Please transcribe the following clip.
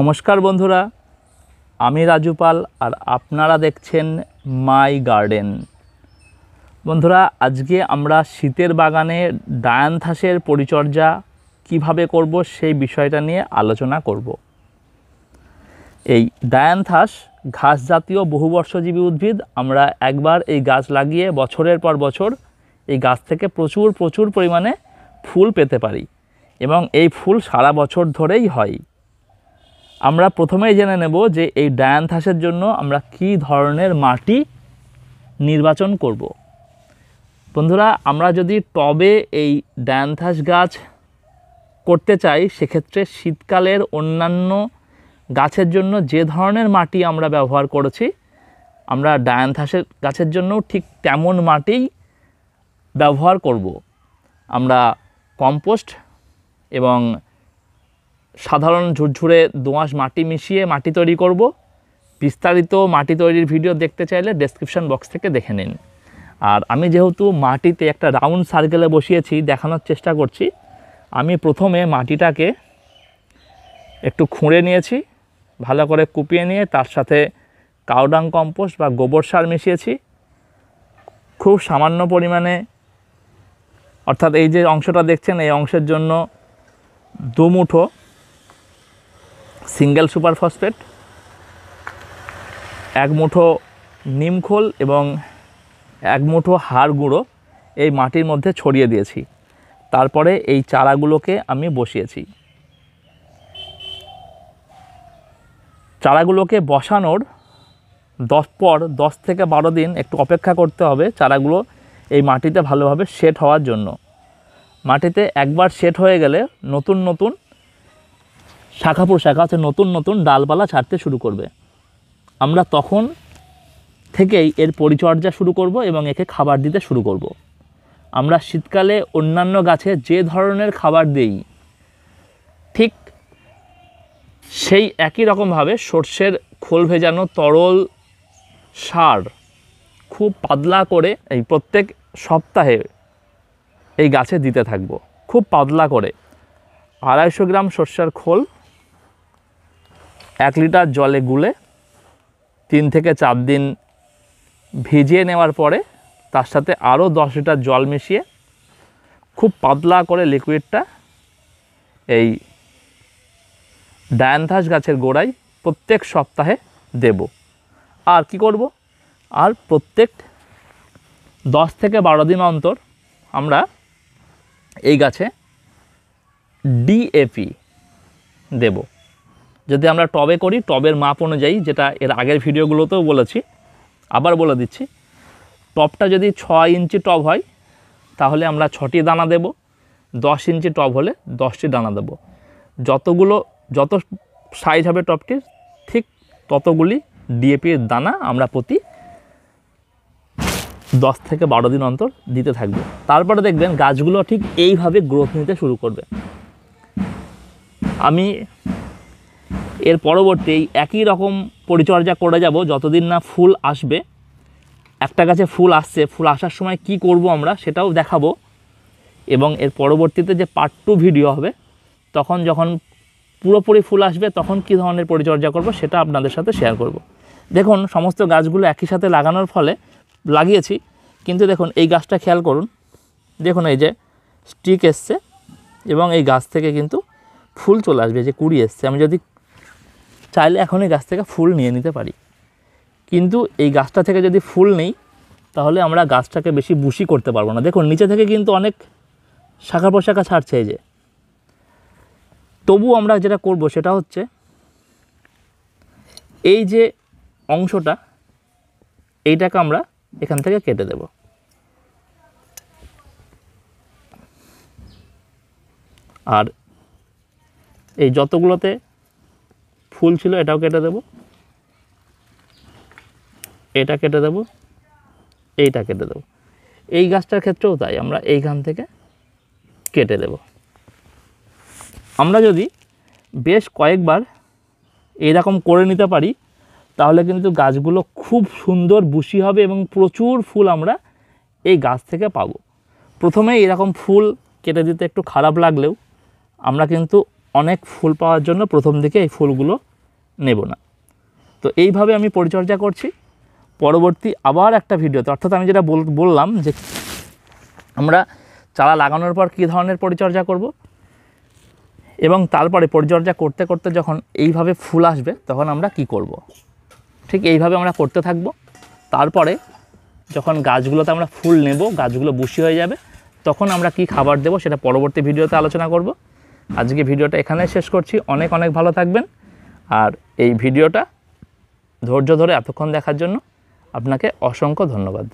নমস্কার বন্ধুরা আমি রাজু পাল আর আপনারা দেখছেন মাই গার্ডেন বন্ধুরা আজকে আমরা শীতের বাগানে ডায়ানথাসের পরিচর্যা কিভাবে করব সেই বিষয়টা নিয়ে আলোচনা করব এই ডায়ানথাস ঘাস জাতীয় বহুবর্ষজীবী উদ্ভিদ আমরা একবার এই গাছ লাগিয়ে বছরের পর বছর এই গাছ থেকে প্রচুর প্রচুর পরিমাণে ফুল পেতে পারি এবং এই ফুল সারা বছর ধরেই হয় আমরা প্রথমেই জেনে নেব যে এই ডায়ানথাসের জন্য আমরা কি ধরনের মাটি নির্বাচন করব। বন্ধুরা আমরা যদি টবে এই ডায়ানথাস গাছ করতে চাই সেক্ষেত্রে শীতকালের অন্যান্য গাছের জন্য যে ধরনের মাটি আমরা ব্যবহার করেছি আমরা ডায়ানথাসের গাছের জন্য ঠিক তেমন মাটি ব্যবহার করব। আমরা কম্পোস্ট এবং সাধারণ ঝুরঝুরে দোঁয়াশ মাটি মিশিয়ে মাটি তৈরি করব বিস্তারিত মাটি তৈরির ভিডিও দেখতে চাইলে ডেসক্রিপশান বক্স থেকে দেখে নিন আর আমি যেহেতু মাটিতে একটা রাউন্ড সার্কেলে বসিয়েছি দেখানোর চেষ্টা করছি আমি প্রথমে মাটিটাকে একটু খুঁড়ে নিয়েছি ভালো করে কুপিয়ে নিয়ে তার সাথে কাউডাং কম্পোস্ট বা গোবর সার মিশিয়েছি খুব সামান্য পরিমাণে অর্থাৎ এই যে অংশটা দেখছেন এই অংশের জন্য দুমুঠো সিঙ্গেল সুপার ফসফেট এক মুঠো নিমখোল এবং এক মুঠো হাড় গুঁড়ো এই মাটির মধ্যে ছড়িয়ে দিয়েছি তারপরে এই চারাগুলোকে আমি বসিয়েছি চারাগুলোকে বসানোর দশ পর দশ থেকে বারো দিন একটু অপেক্ষা করতে হবে চারাগুলো এই মাটিতে ভালোভাবে সেট হওয়ার জন্য মাটিতে একবার সেট হয়ে গেলে নতুন নতুন শাখা প্রশাখা আছে নতুন নতুন ডালপালা ছাড়তে শুরু করবে আমরা তখন থেকেই এর পরিচর্যা শুরু করব এবং একে খাবার দিতে শুরু করব। আমরা শীতকালে অন্যান্য গাছে যে ধরনের খাবার দিই ঠিক সেই একই রকমভাবে সর্ষের খোল ভেজানো তরল সার খুব পাতলা করে এই প্রত্যেক সপ্তাহে এই গাছে দিতে থাকব খুব পাতলা করে আড়াইশো গ্রাম সর্ষের খোল এক লিটার জলে গুলে তিন থেকে চার দিন ভিজিয়ে নেওয়ার পরে তার সাথে আরও দশ লিটার জল মিশিয়ে খুব পাতলা করে লিকুইডটা এই ডায়ানথাস গাছের গোড়ায় প্রত্যেক সপ্তাহে দেব আর কি করব আর প্রত্যেক দশ থেকে বারো দিন অন্তর আমরা এই গাছে ডিএপি দেবো যদি আমরা টবে করি টবের মাপ অনুযায়ী যেটা এর আগের ভিডিওগুলোতেও বলেছি আবার বলে দিচ্ছি টপটা যদি ছ ইঞ্চি টব হয় তাহলে আমরা ছটি দানা দেব দশ ইঞ্চি টব হলে দশটি দানা দেব যতগুলো যত সাইজ হবে টপটির ঠিক ততগুলি ডিএপির দানা আমরা প্রতি দশ থেকে বারো দিন অন্তর দিতে থাকবে তারপরে দেখবেন গাছগুলো ঠিক এইভাবে গ্রোথ নিতে শুরু করবে আমি এর পরবর্তী একই রকম পরিচর্যা করে যাব যতদিন না ফুল আসবে একটা গাছে ফুল আসছে ফুল আসার সময় কি করব আমরা সেটাও দেখাবো এবং এর পরবর্তীতে যে পার্ট টু ভিডিও হবে তখন যখন পুরোপুরি ফুল আসবে তখন কি ধরনের পরিচর্যা করব সেটা আপনাদের সাথে শেয়ার করব। দেখুন সমস্ত গাছগুলো একই সাথে লাগানোর ফলে লাগিয়েছি কিন্তু দেখুন এই গাছটা খেয়াল করুন দেখুন এই যে স্টিক এসছে এবং এই গাছ থেকে কিন্তু ফুল চলে আসবে যে কুড়ি এসছে আমি যদি চাইলে এখন এই গাছ থেকে ফুল নিয়ে নিতে পারি কিন্তু এই গাছটা থেকে যদি ফুল নেই তাহলে আমরা গাছটাকে বেশি বুশি করতে পারবো না দেখুন নিচে থেকে কিন্তু অনেক শাখা পোশাখা ছাড়ছে এই যে তবু আমরা যেটা করব সেটা হচ্ছে এই যে অংশটা এইটাকে আমরা এখান থেকে কেটে দেব আর এই যতগুলোতে ফুল ছিল এটাও কেটে দেব এটা কেটে দেব এইটা কেটে দেব এই গাছটার ক্ষেত্রেও তাই আমরা এইখান থেকে কেটে দেব আমরা যদি বেশ কয়েকবার এরকম করে নিতে পারি তাহলে কিন্তু গাছগুলো খুব সুন্দর বুশি হবে এবং প্রচুর ফুল আমরা এই গাছ থেকে পাব প্রথমে এরকম ফুল কেটে দিতে একটু খারাপ লাগলেও আমরা কিন্তু অনেক ফুল পাওয়ার জন্য প্রথম দিকে এই ফুলগুলো নেব না তো এইভাবে আমি পরিচর্যা করছি পরবর্তী আবার একটা ভিডিওতে অর্থাৎ আমি যেটা বললাম যে আমরা চারা লাগানোর পর কী ধরনের পরিচর্যা করব এবং তারপরে পরিচর্যা করতে করতে যখন এইভাবে ফুল আসবে তখন আমরা কি করব। ঠিক এইভাবে আমরা করতে থাকব তারপরে যখন গাছগুলোতে আমরা ফুল নেব গাছগুলো বুশি হয়ে যাবে তখন আমরা কি খাবার দেব সেটা পরবর্তী ভিডিওতে আলোচনা করব আজকে ভিডিওটা এখানে শেষ করছি অনেক অনেক ভালো থাকবেন আর এই ভিডিওটা ধৈর্য ধরে এতক্ষণ দেখার জন্য আপনাকে অসংখ্য ধন্যবাদ